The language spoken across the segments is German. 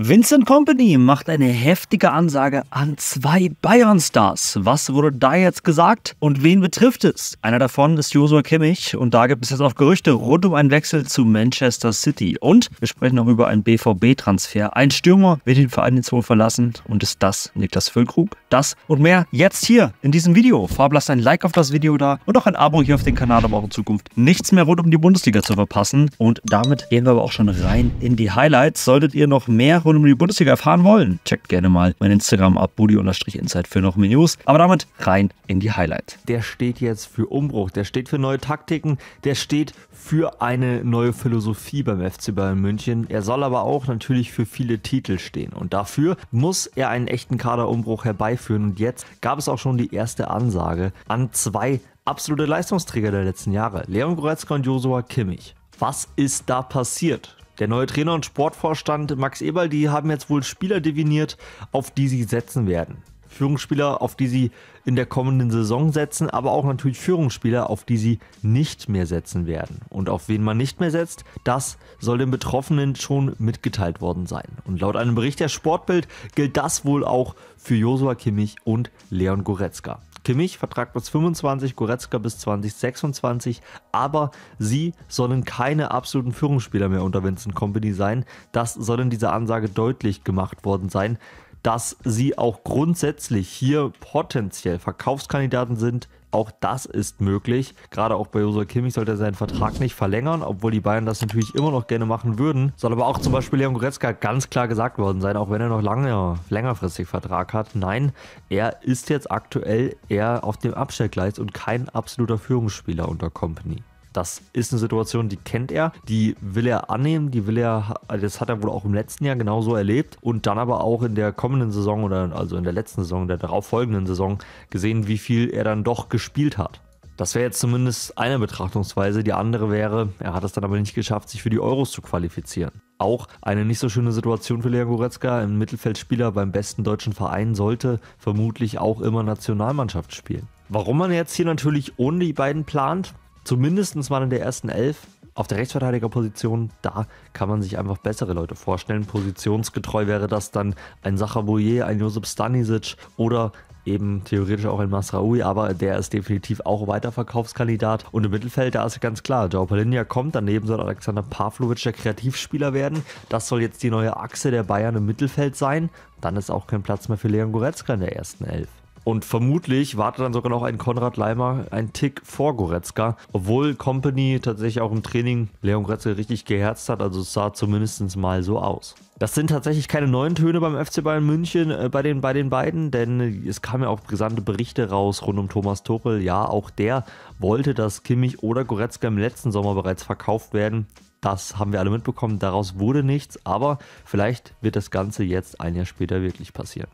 Vincent Company macht eine heftige Ansage an zwei Bayern-Stars. Was wurde da jetzt gesagt und wen betrifft es? Einer davon ist Josua Kimmich und da gibt es jetzt auch Gerüchte rund um einen Wechsel zu Manchester City. Und wir sprechen noch über einen BVB-Transfer. Ein Stürmer wird den Verein jetzt wohl verlassen und ist das Niklas Füllkrug? Das und mehr jetzt hier in diesem Video. Vorab lasst ein Like auf das Video da und auch ein Abo hier auf den Kanal, um auch in Zukunft nichts mehr rund um die Bundesliga zu verpassen. Und damit gehen wir aber auch schon rein in die Highlights. Solltet ihr noch mehr rund um die Bundesliga erfahren wollen, checkt gerne mal mein Instagram ab, buddy-insight für noch mehr News. Aber damit rein in die Highlights. Der steht jetzt für Umbruch, der steht für neue Taktiken, der steht für eine neue Philosophie beim FC Bayern München. Er soll aber auch natürlich für viele Titel stehen. Und dafür muss er einen echten Kaderumbruch herbeiführen. Und jetzt gab es auch schon die erste Ansage an zwei absolute Leistungsträger der letzten Jahre, Leon Goretzka und Josua Kimmich. Was ist da passiert? Der neue Trainer und Sportvorstand Max Eberl, die haben jetzt wohl Spieler diviniert, auf die sie setzen werden. Führungsspieler, auf die sie in der kommenden Saison setzen, aber auch natürlich Führungsspieler, auf die sie nicht mehr setzen werden. Und auf wen man nicht mehr setzt, das soll den Betroffenen schon mitgeteilt worden sein. Und laut einem Bericht der Sportbild gilt das wohl auch für Josua Kimmich und Leon Goretzka. Für mich Vertrag bis 25, Goretzka bis 2026, aber sie sollen keine absoluten Führungsspieler mehr unter Vincent Company sein. Das soll in dieser Ansage deutlich gemacht worden sein dass sie auch grundsätzlich hier potenziell Verkaufskandidaten sind. Auch das ist möglich. Gerade auch bei Josua Kimmich sollte er seinen Vertrag nicht verlängern, obwohl die Bayern das natürlich immer noch gerne machen würden. Soll aber auch zum Beispiel Leon Goretzka ganz klar gesagt worden sein, auch wenn er noch lange, längerfristig Vertrag hat. Nein, er ist jetzt aktuell eher auf dem Abstellgleis und kein absoluter Führungsspieler unter Company das ist eine Situation, die kennt er, die will er annehmen, die will er, das hat er wohl auch im letzten Jahr genauso erlebt und dann aber auch in der kommenden Saison oder also in der letzten Saison, der darauffolgenden Saison gesehen, wie viel er dann doch gespielt hat. Das wäre jetzt zumindest eine Betrachtungsweise. Die andere wäre, er hat es dann aber nicht geschafft, sich für die Euros zu qualifizieren. Auch eine nicht so schöne Situation für Leon Goretzka. Ein Mittelfeldspieler beim besten deutschen Verein sollte vermutlich auch immer Nationalmannschaft spielen. Warum man jetzt hier natürlich ohne die beiden plant, zumindest mal in der ersten Elf auf der Rechtsverteidigerposition, da kann man sich einfach bessere Leute vorstellen. Positionsgetreu wäre das dann ein Sacha Bouillet, ein Josep Stanisic oder eben theoretisch auch ein Masraoui, aber der ist definitiv auch Weiterverkaufskandidat. Und im Mittelfeld, da ist ganz klar, Joe Palinja kommt, daneben soll Alexander Pavlovic der Kreativspieler werden. Das soll jetzt die neue Achse der Bayern im Mittelfeld sein. Dann ist auch kein Platz mehr für Leon Goretzka in der ersten Elf. Und vermutlich wartet dann sogar noch ein Konrad Leimer, ein Tick vor Goretzka. Obwohl Company tatsächlich auch im Training Leon Goretzka richtig geherzt hat. Also es sah zumindest mal so aus. Das sind tatsächlich keine neuen Töne beim FC Bayern München äh, bei, den, bei den beiden, denn es kamen ja auch gesamte Berichte raus rund um Thomas Tuchel. Ja, auch der wollte, dass Kimmich oder Goretzka im letzten Sommer bereits verkauft werden. Das haben wir alle mitbekommen, daraus wurde nichts, aber vielleicht wird das Ganze jetzt ein Jahr später wirklich passieren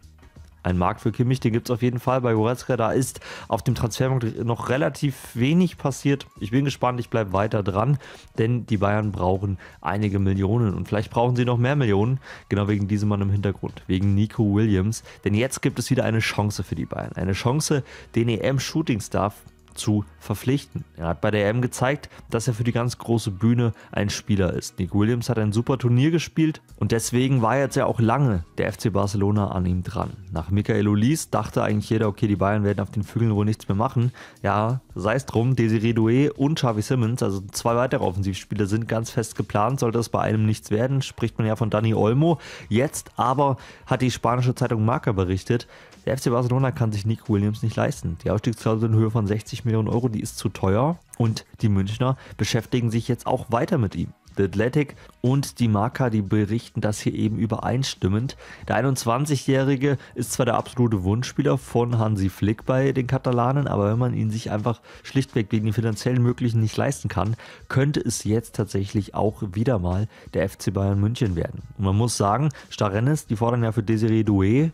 ein Markt für Kimmich, den gibt es auf jeden Fall bei Goretzka. Da ist auf dem Transfermarkt noch relativ wenig passiert. Ich bin gespannt, ich bleibe weiter dran, denn die Bayern brauchen einige Millionen und vielleicht brauchen sie noch mehr Millionen, genau wegen diesem Mann im Hintergrund, wegen Nico Williams. Denn jetzt gibt es wieder eine Chance für die Bayern. Eine Chance, den EM-Shootingstar zu verpflichten. Er hat bei der EM gezeigt, dass er für die ganz große Bühne ein Spieler ist. Nick Williams hat ein super Turnier gespielt und deswegen war jetzt ja auch lange der FC Barcelona an ihm dran. Nach Michael Ulis dachte eigentlich jeder, okay, die Bayern werden auf den Flügeln wohl nichts mehr machen. Ja, sei es drum, Desiree Doué und Xavi Simmons, also zwei weitere Offensivspieler, sind ganz fest geplant. Sollte es bei einem nichts werden, spricht man ja von Dani Olmo. Jetzt aber hat die spanische Zeitung Marca berichtet, der FC Barcelona kann sich Nick Williams nicht leisten. Die Ausstiegsklausel in Höhe von 60 Millionen Euro, die ist zu teuer. Und die Münchner beschäftigen sich jetzt auch weiter mit ihm. The Athletic und die Marca, die berichten das hier eben übereinstimmend. Der 21-Jährige ist zwar der absolute Wunschspieler von Hansi Flick bei den Katalanen, aber wenn man ihn sich einfach schlichtweg wegen den finanziellen Möglichen nicht leisten kann, könnte es jetzt tatsächlich auch wieder mal der FC Bayern München werden. Und man muss sagen, Starennis, die fordern ja für Desiree Doué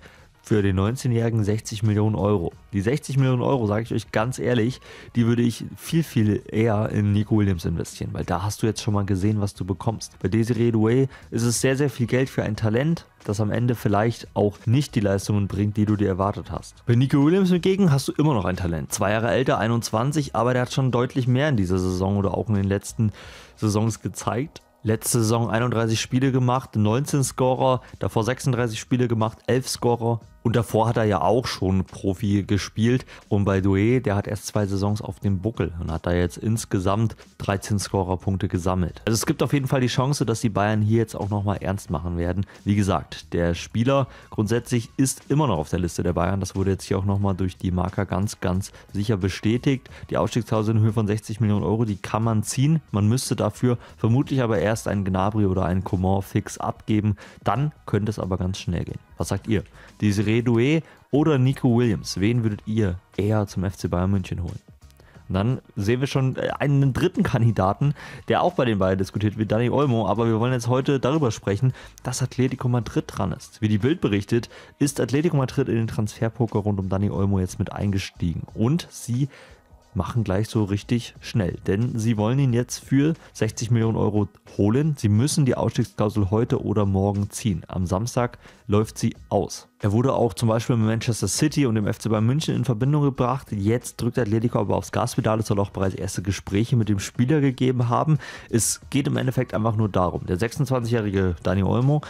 für den 19-Jährigen 60 Millionen Euro. Die 60 Millionen Euro, sage ich euch ganz ehrlich, die würde ich viel, viel eher in Nico Williams investieren, weil da hast du jetzt schon mal gesehen, was du bekommst. Bei Desiree Douay ist es sehr, sehr viel Geld für ein Talent, das am Ende vielleicht auch nicht die Leistungen bringt, die du dir erwartet hast. Bei Nico Williams hingegen hast du immer noch ein Talent. Zwei Jahre älter, 21, aber der hat schon deutlich mehr in dieser Saison oder auch in den letzten Saisons gezeigt. Letzte Saison 31 Spiele gemacht, 19 Scorer, davor 36 Spiele gemacht, 11 Scorer, und davor hat er ja auch schon Profi gespielt. Und bei Doué, der hat erst zwei Saisons auf dem Buckel und hat da jetzt insgesamt 13 Scorerpunkte gesammelt. Also es gibt auf jeden Fall die Chance, dass die Bayern hier jetzt auch nochmal ernst machen werden. Wie gesagt, der Spieler grundsätzlich ist immer noch auf der Liste der Bayern. Das wurde jetzt hier auch nochmal durch die Marker ganz, ganz sicher bestätigt. Die Ausstiegsklausel in Höhe von 60 Millionen Euro, die kann man ziehen. Man müsste dafür vermutlich aber erst einen Gnabry oder einen Coman fix abgeben. Dann könnte es aber ganz schnell gehen. Was sagt ihr? Desiree Doué oder Nico Williams? Wen würdet ihr eher zum FC Bayern München holen? Und dann sehen wir schon äh, einen dritten Kandidaten, der auch bei den beiden diskutiert wird, Dani Olmo. Aber wir wollen jetzt heute darüber sprechen, dass Atletico Madrid dran ist. Wie die Bild berichtet, ist Atletico Madrid in den Transferpoker rund um Dani Olmo jetzt mit eingestiegen. Und sie machen gleich so richtig schnell, denn sie wollen ihn jetzt für 60 Millionen Euro holen. Sie müssen die Ausstiegsklausel heute oder morgen ziehen. Am Samstag läuft sie aus. Er wurde auch zum Beispiel mit Manchester City und dem FC Bayern München in Verbindung gebracht. Jetzt drückt Atletico aber aufs Gaspedal. Es soll auch bereits erste Gespräche mit dem Spieler gegeben haben. Es geht im Endeffekt einfach nur darum. Der 26-jährige Dani Olmo,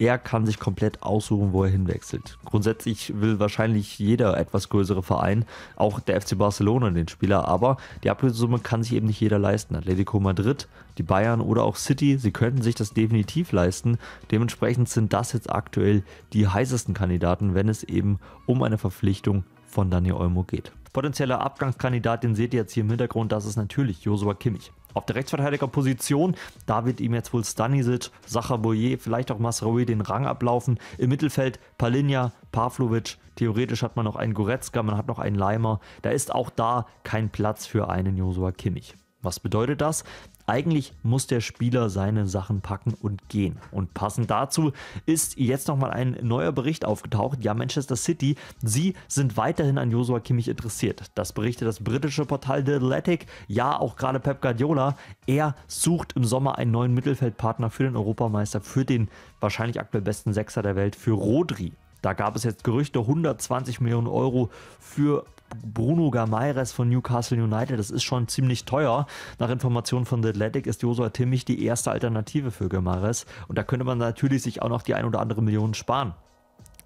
er kann sich komplett aussuchen, wo er hinwechselt. Grundsätzlich will wahrscheinlich jeder etwas größere Verein, auch der FC Barcelona, den Spieler. Aber die Ablösesumme kann sich eben nicht jeder leisten. Atletico Madrid die Bayern oder auch City, sie könnten sich das definitiv leisten. Dementsprechend sind das jetzt aktuell die heißesten Kandidaten, wenn es eben um eine Verpflichtung von Dani Olmo geht. Potenzieller Abgangskandidat, den seht ihr jetzt hier im Hintergrund, das ist natürlich Josua Kimmich. Auf der Rechtsverteidigerposition, da wird ihm jetzt wohl Stanisic, Sacha Boyer, vielleicht auch Masraoui den Rang ablaufen. Im Mittelfeld Palinja, Pavlovic, theoretisch hat man noch einen Goretzka, man hat noch einen Leimer. Da ist auch da kein Platz für einen Josua Kimmich. Was bedeutet das? Eigentlich muss der Spieler seine Sachen packen und gehen. Und passend dazu ist jetzt nochmal ein neuer Bericht aufgetaucht. Ja, Manchester City, sie sind weiterhin an Joshua Kimmich interessiert. Das berichtet das britische Portal The Athletic. Ja, auch gerade Pep Guardiola. Er sucht im Sommer einen neuen Mittelfeldpartner für den Europameister, für den wahrscheinlich aktuell besten Sechser der Welt, für Rodri. Da gab es jetzt Gerüchte 120 Millionen Euro für Bruno Gamayres von Newcastle United. Das ist schon ziemlich teuer. Nach Informationen von The Athletic ist Josua Timmich die erste Alternative für Gamayres. Und da könnte man natürlich sich auch noch die ein oder andere Million sparen.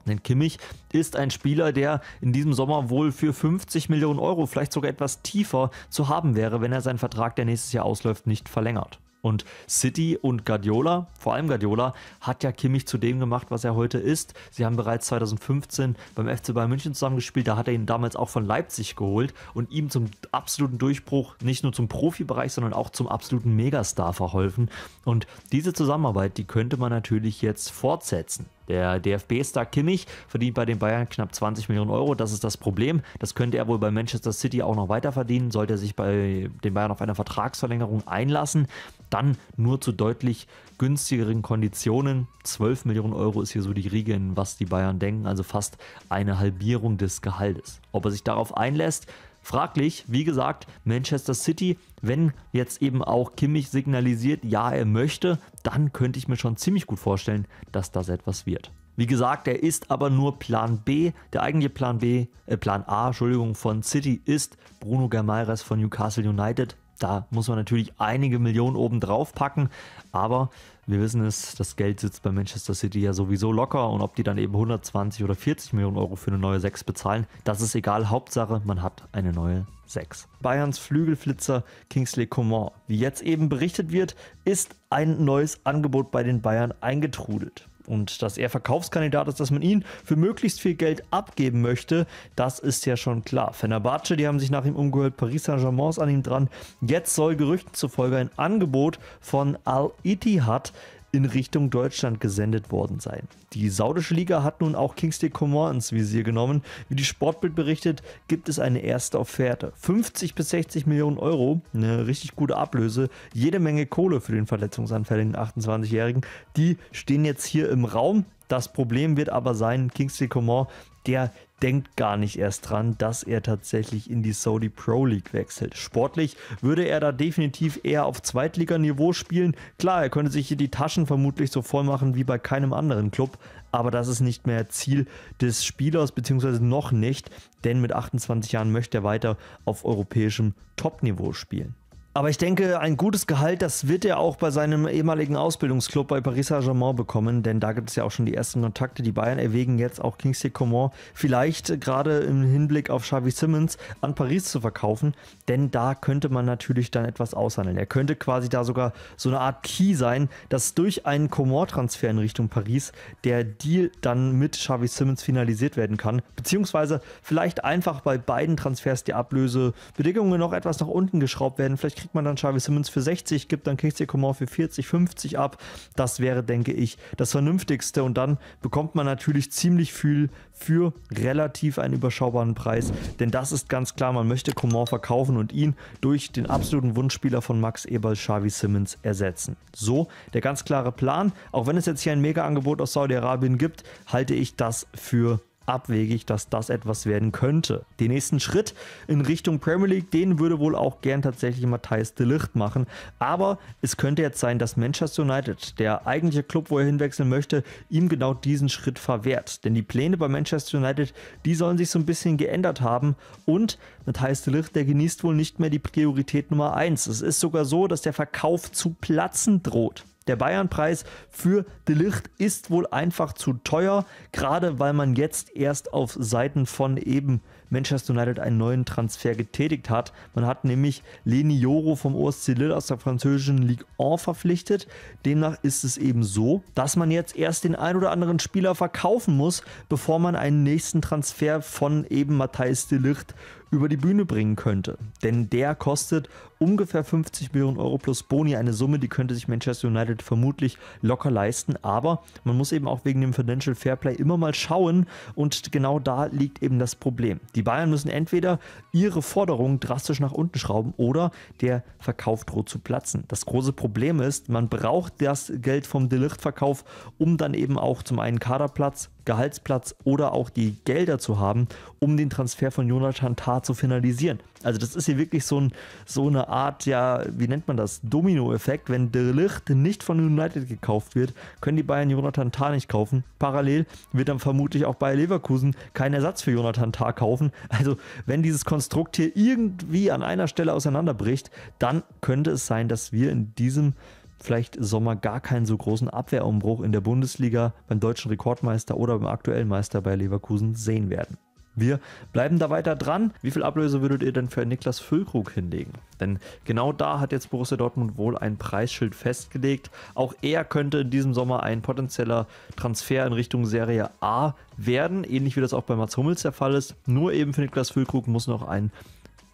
Denn Kimmich ist ein Spieler, der in diesem Sommer wohl für 50 Millionen Euro, vielleicht sogar etwas tiefer, zu haben wäre, wenn er seinen Vertrag, der nächstes Jahr ausläuft, nicht verlängert. Und City und Guardiola, vor allem Guardiola, hat ja Kimmich zu dem gemacht, was er heute ist. Sie haben bereits 2015 beim FC Bayern München zusammengespielt, da hat er ihn damals auch von Leipzig geholt und ihm zum absoluten Durchbruch, nicht nur zum Profibereich, sondern auch zum absoluten Megastar verholfen. Und diese Zusammenarbeit, die könnte man natürlich jetzt fortsetzen. Der DFB-Star Kimmich verdient bei den Bayern knapp 20 Millionen Euro. Das ist das Problem. Das könnte er wohl bei Manchester City auch noch weiter verdienen, sollte er sich bei den Bayern auf eine Vertragsverlängerung einlassen. Dann nur zu deutlich günstigeren Konditionen. 12 Millionen Euro ist hier so die Riege, in was die Bayern denken. Also fast eine Halbierung des Gehaltes. Ob er sich darauf einlässt, Fraglich, wie gesagt, Manchester City, wenn jetzt eben auch Kimmich signalisiert, ja, er möchte, dann könnte ich mir schon ziemlich gut vorstellen, dass das etwas wird. Wie gesagt, er ist aber nur Plan B. Der eigentliche Plan B, äh Plan A, Entschuldigung, von City ist Bruno Gamairas von Newcastle United. Da muss man natürlich einige Millionen oben drauf packen, aber wir wissen es, das Geld sitzt bei Manchester City ja sowieso locker und ob die dann eben 120 oder 40 Millionen Euro für eine neue 6 bezahlen, das ist egal. Hauptsache, man hat eine neue 6. Bayerns Flügelflitzer Kingsley Coman, wie jetzt eben berichtet wird, ist ein neues Angebot bei den Bayern eingetrudelt und dass er Verkaufskandidat ist, dass man ihn für möglichst viel Geld abgeben möchte, das ist ja schon klar. Fenerbahce, die haben sich nach ihm umgehört, Paris Saint-Germain ist an ihm dran. Jetzt soll Gerüchten zufolge ein Angebot von Al-Ittihad in Richtung Deutschland gesendet worden sein. Die saudische Liga hat nun auch Kingsley Comor ins Visier genommen. Wie die Sportbild berichtet, gibt es eine erste Offerte. 50 bis 60 Millionen Euro, eine richtig gute Ablöse, jede Menge Kohle für den verletzungsanfälligen 28-Jährigen. Die stehen jetzt hier im Raum. Das Problem wird aber sein, Kingsley Coman, der denkt gar nicht erst dran, dass er tatsächlich in die Saudi Pro League wechselt. Sportlich würde er da definitiv eher auf Zweitliganiveau spielen. Klar, er könnte sich hier die Taschen vermutlich so voll machen wie bei keinem anderen Club, aber das ist nicht mehr Ziel des Spielers, beziehungsweise noch nicht, denn mit 28 Jahren möchte er weiter auf europäischem Topniveau spielen. Aber ich denke, ein gutes Gehalt, das wird er auch bei seinem ehemaligen Ausbildungsclub bei Paris Saint-Germain bekommen, denn da gibt es ja auch schon die ersten Kontakte. Die Bayern erwägen jetzt auch Kingsley Coman vielleicht äh, gerade im Hinblick auf Xavi Simmons an Paris zu verkaufen, denn da könnte man natürlich dann etwas aushandeln. Er könnte quasi da sogar so eine Art Key sein, dass durch einen Coman-Transfer in Richtung Paris der Deal dann mit Xavi Simmons finalisiert werden kann, beziehungsweise vielleicht einfach bei beiden Transfers die Ablösebedingungen noch etwas nach unten geschraubt werden. Vielleicht kriegt man dann Xavi Simmons für 60, gibt dann Kingsley Coman für 40, 50 ab. Das wäre, denke ich, das Vernünftigste. Und dann bekommt man natürlich ziemlich viel für relativ einen überschaubaren Preis. Denn das ist ganz klar, man möchte Coman verkaufen und ihn durch den absoluten Wunschspieler von Max Eberl, Xavi Simmons, ersetzen. So, der ganz klare Plan. Auch wenn es jetzt hier ein Mega-Angebot aus Saudi-Arabien gibt, halte ich das für abwegig, dass das etwas werden könnte. Den nächsten Schritt in Richtung Premier League, den würde wohl auch gern tatsächlich Matthijs de Ligt machen. Aber es könnte jetzt sein, dass Manchester United, der eigentliche Club, wo er hinwechseln möchte, ihm genau diesen Schritt verwehrt. Denn die Pläne bei Manchester United, die sollen sich so ein bisschen geändert haben. Und Matthijs de Ligt, der genießt wohl nicht mehr die Priorität Nummer 1. Es ist sogar so, dass der Verkauf zu platzen droht. Der Bayernpreis für De Licht ist wohl einfach zu teuer, gerade weil man jetzt erst auf Seiten von eben Manchester United einen neuen Transfer getätigt hat. Man hat nämlich Leni Joro vom OSC Lille aus der französischen Ligue 1 verpflichtet. Demnach ist es eben so, dass man jetzt erst den ein oder anderen Spieler verkaufen muss, bevor man einen nächsten Transfer von eben Matthijs de Ligt über die Bühne bringen könnte. Denn der kostet ungefähr 50 Millionen Euro plus Boni, eine Summe, die könnte sich Manchester United vermutlich locker leisten. Aber man muss eben auch wegen dem Financial Fairplay immer mal schauen und genau da liegt eben das Problem. Die Bayern müssen entweder ihre Forderungen drastisch nach unten schrauben oder der Verkauf droht zu platzen. Das große Problem ist, man braucht das Geld vom Delicht-Verkauf, um dann eben auch zum einen Kaderplatz Gehaltsplatz oder auch die Gelder zu haben, um den Transfer von Jonathan Tah zu finalisieren. Also das ist hier wirklich so, ein, so eine Art, ja, wie nennt man das, Domino-Effekt. Wenn De Ligt nicht von United gekauft wird, können die Bayern Jonathan Tah nicht kaufen. Parallel wird dann vermutlich auch bei Leverkusen kein Ersatz für Jonathan Tah kaufen. Also wenn dieses Konstrukt hier irgendwie an einer Stelle auseinanderbricht, dann könnte es sein, dass wir in diesem vielleicht Sommer gar keinen so großen Abwehrumbruch in der Bundesliga beim deutschen Rekordmeister oder beim aktuellen Meister bei Leverkusen sehen werden. Wir bleiben da weiter dran. Wie viel Ablöse würdet ihr denn für Niklas Füllkrug hinlegen? Denn genau da hat jetzt Borussia Dortmund wohl ein Preisschild festgelegt. Auch er könnte in diesem Sommer ein potenzieller Transfer in Richtung Serie A werden, ähnlich wie das auch bei Mats Hummels der Fall ist. Nur eben für Niklas Füllkrug muss noch ein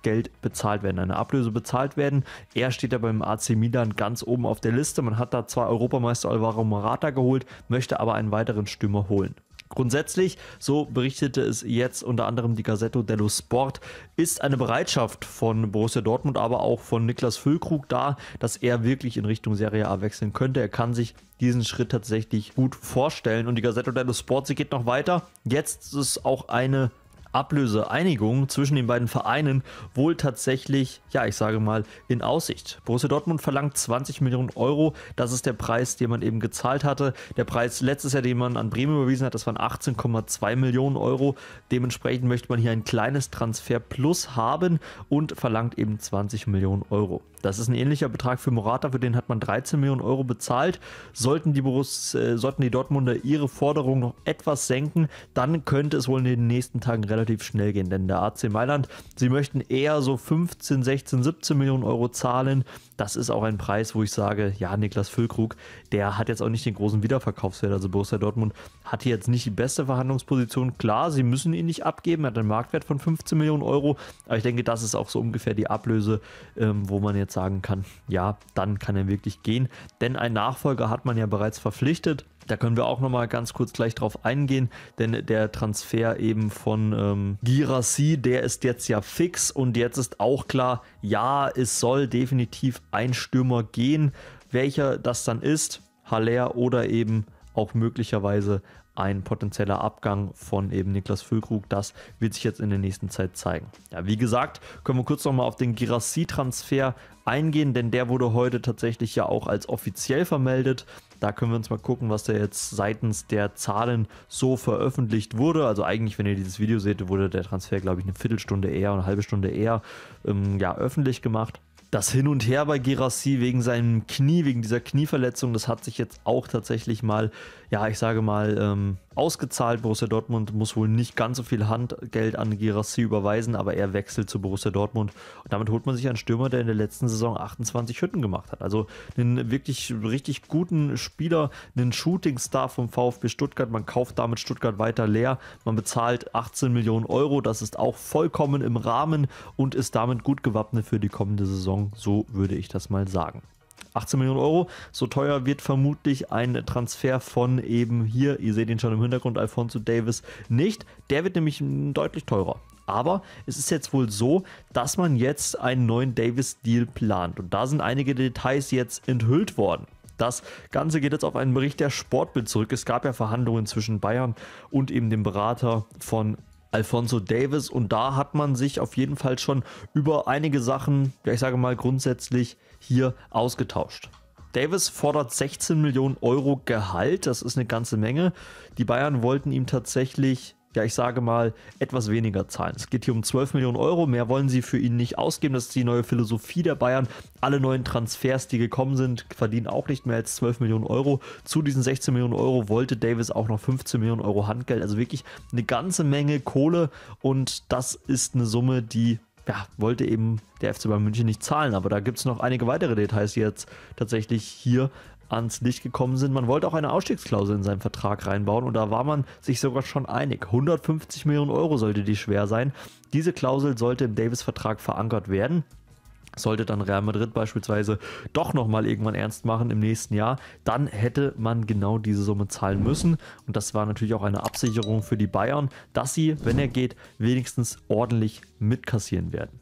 Geld bezahlt werden, eine Ablöse bezahlt werden. Er steht da beim AC Milan ganz oben auf der Liste. Man hat da zwar Europameister Alvaro Morata geholt, möchte aber einen weiteren Stürmer holen. Grundsätzlich, so berichtete es jetzt unter anderem die Gazzetto dello Sport, ist eine Bereitschaft von Borussia Dortmund, aber auch von Niklas Füllkrug da, dass er wirklich in Richtung Serie A wechseln könnte. Er kann sich diesen Schritt tatsächlich gut vorstellen und die Gazzetto dello Sport, sie geht noch weiter. Jetzt ist es auch eine Ablöseeinigung zwischen den beiden Vereinen wohl tatsächlich, ja, ich sage mal, in Aussicht. Borussia Dortmund verlangt 20 Millionen Euro. Das ist der Preis, den man eben gezahlt hatte. Der Preis letztes Jahr, den man an Bremen überwiesen hat, das waren 18,2 Millionen Euro. Dementsprechend möchte man hier ein kleines Transfer plus haben und verlangt eben 20 Millionen Euro. Das ist ein ähnlicher Betrag für Morata, für den hat man 13 Millionen Euro bezahlt. Sollten die, Borus, äh, sollten die Dortmunder ihre Forderung noch etwas senken, dann könnte es wohl in den nächsten Tagen relativ relativ schnell gehen, denn der AC Mailand, sie möchten eher so 15, 16, 17 Millionen Euro zahlen. Das ist auch ein Preis, wo ich sage, ja, Niklas Füllkrug, der hat jetzt auch nicht den großen Wiederverkaufswert. Also Borussia Dortmund hat hier jetzt nicht die beste Verhandlungsposition. Klar, sie müssen ihn nicht abgeben, er hat einen Marktwert von 15 Millionen Euro, aber ich denke, das ist auch so ungefähr die Ablöse, ähm, wo man jetzt sagen kann, ja, dann kann er wirklich gehen, denn einen Nachfolger hat man ja bereits verpflichtet. Da können wir auch nochmal ganz kurz gleich drauf eingehen, denn der Transfer eben von ähm, Girassi, der ist jetzt ja fix und jetzt ist auch klar, ja, es soll definitiv ein Stürmer gehen. Welcher das dann ist, Haller oder eben auch möglicherweise ein potenzieller Abgang von eben Niklas Füllkrug. Das wird sich jetzt in der nächsten Zeit zeigen. Ja, wie gesagt, können wir kurz nochmal auf den Girassi-Transfer eingehen, denn der wurde heute tatsächlich ja auch als offiziell vermeldet. Da können wir uns mal gucken, was da jetzt seitens der Zahlen so veröffentlicht wurde. Also eigentlich, wenn ihr dieses Video seht, wurde der Transfer, glaube ich, eine Viertelstunde eher, eine halbe Stunde eher ähm, ja, öffentlich gemacht das Hin und Her bei Gerassi wegen seinem Knie, wegen dieser Knieverletzung, das hat sich jetzt auch tatsächlich mal, ja, ich sage mal, ähm, ausgezahlt. Borussia Dortmund muss wohl nicht ganz so viel Handgeld an Gerassi überweisen, aber er wechselt zu Borussia Dortmund. Und damit holt man sich einen Stürmer, der in der letzten Saison 28 Hütten gemacht hat. Also einen wirklich richtig guten Spieler, einen Shootingstar vom VfB Stuttgart. Man kauft damit Stuttgart weiter leer. Man bezahlt 18 Millionen Euro. Das ist auch vollkommen im Rahmen und ist damit gut gewappnet für die kommende Saison. Saison, so würde ich das mal sagen. 18 Millionen Euro. So teuer wird vermutlich ein Transfer von eben hier, ihr seht ihn schon im Hintergrund, Alfonso Davis nicht. Der wird nämlich deutlich teurer. Aber es ist jetzt wohl so, dass man jetzt einen neuen Davis-Deal plant. Und da sind einige Details jetzt enthüllt worden. Das Ganze geht jetzt auf einen Bericht der Sportbild zurück. Es gab ja Verhandlungen zwischen Bayern und eben dem Berater von Alfonso Davis. Und da hat man sich auf jeden Fall schon über einige Sachen, ja ich sage mal grundsätzlich, hier ausgetauscht. Davis fordert 16 Millionen Euro Gehalt, das ist eine ganze Menge. Die Bayern wollten ihm tatsächlich ja, ich sage mal, etwas weniger zahlen. Es geht hier um 12 Millionen Euro. Mehr wollen sie für ihn nicht ausgeben. Das ist die neue Philosophie der Bayern. Alle neuen Transfers, die gekommen sind, verdienen auch nicht mehr als 12 Millionen Euro. Zu diesen 16 Millionen Euro wollte Davis auch noch 15 Millionen Euro Handgeld. Also wirklich eine ganze Menge Kohle. Und das ist eine Summe, die ja, wollte eben der FC Bayern München nicht zahlen. Aber da gibt es noch einige weitere Details, die jetzt tatsächlich hier ans Licht gekommen sind. Man wollte auch eine Ausstiegsklausel in seinen Vertrag reinbauen und da war man sich sogar schon einig. 150 Millionen Euro sollte die schwer sein. Diese Klausel sollte im Davis-Vertrag verankert werden. Sollte dann Real Madrid beispielsweise doch nochmal irgendwann ernst machen im nächsten Jahr, dann hätte man genau diese Summe zahlen müssen. Und das war natürlich auch eine Absicherung für die Bayern, dass sie, wenn er geht, wenigstens ordentlich mitkassieren werden.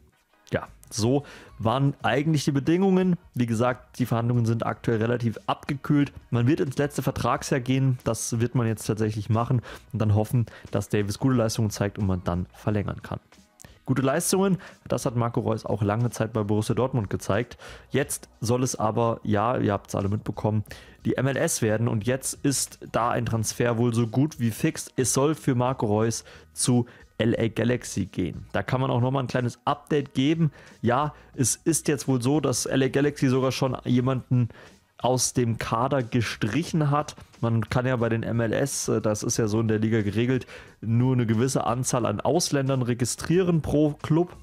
Ja, so waren eigentlich die Bedingungen. Wie gesagt, die Verhandlungen sind aktuell relativ abgekühlt. Man wird ins letzte Vertragsjahr gehen. Das wird man jetzt tatsächlich machen und dann hoffen, dass Davis gute Leistungen zeigt und man dann verlängern kann. Gute Leistungen, das hat Marco Reus auch lange Zeit bei Borussia Dortmund gezeigt. Jetzt soll es aber, ja, ihr habt es alle mitbekommen, die MLS werden und jetzt ist da ein Transfer wohl so gut wie fix. Es soll für Marco Reus zu LA Galaxy gehen. Da kann man auch nochmal ein kleines Update geben. Ja, es ist jetzt wohl so, dass LA Galaxy sogar schon jemanden aus dem Kader gestrichen hat. Man kann ja bei den MLS, äh, das ist ja so in der Liga geregelt, nur eine gewisse Anzahl an Ausländern registrieren pro Club.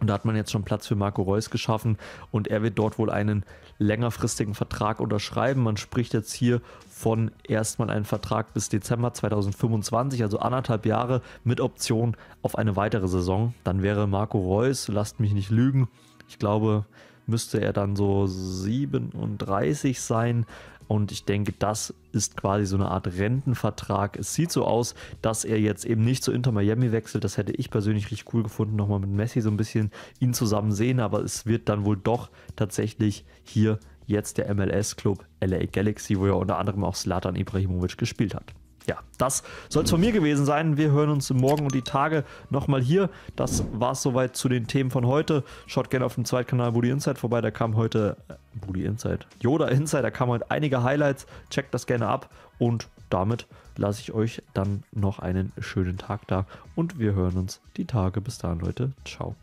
Und da hat man jetzt schon Platz für Marco Reus geschaffen und er wird dort wohl einen längerfristigen Vertrag unterschreiben. Man spricht jetzt hier von erstmal einem Vertrag bis Dezember 2025, also anderthalb Jahre mit Option auf eine weitere Saison. Dann wäre Marco Reus, lasst mich nicht lügen, ich glaube, müsste er dann so 37 sein. Und ich denke, das ist quasi so eine Art Rentenvertrag. Es sieht so aus, dass er jetzt eben nicht zu Inter Miami wechselt. Das hätte ich persönlich richtig cool gefunden, nochmal mit Messi so ein bisschen ihn zusammen sehen. Aber es wird dann wohl doch tatsächlich hier jetzt der MLS-Club LA Galaxy, wo ja unter anderem auch Slatan Ibrahimovic gespielt hat ja, das soll es von mir gewesen sein. Wir hören uns morgen und die Tage nochmal hier. Das war es soweit zu den Themen von heute. Schaut gerne auf dem Zweitkanal Booty Insight vorbei. Da kam heute äh, Bully Insight, Yoda Insight, da kamen heute einige Highlights. Checkt das gerne ab und damit lasse ich euch dann noch einen schönen Tag da und wir hören uns die Tage. Bis dahin, Leute. Ciao.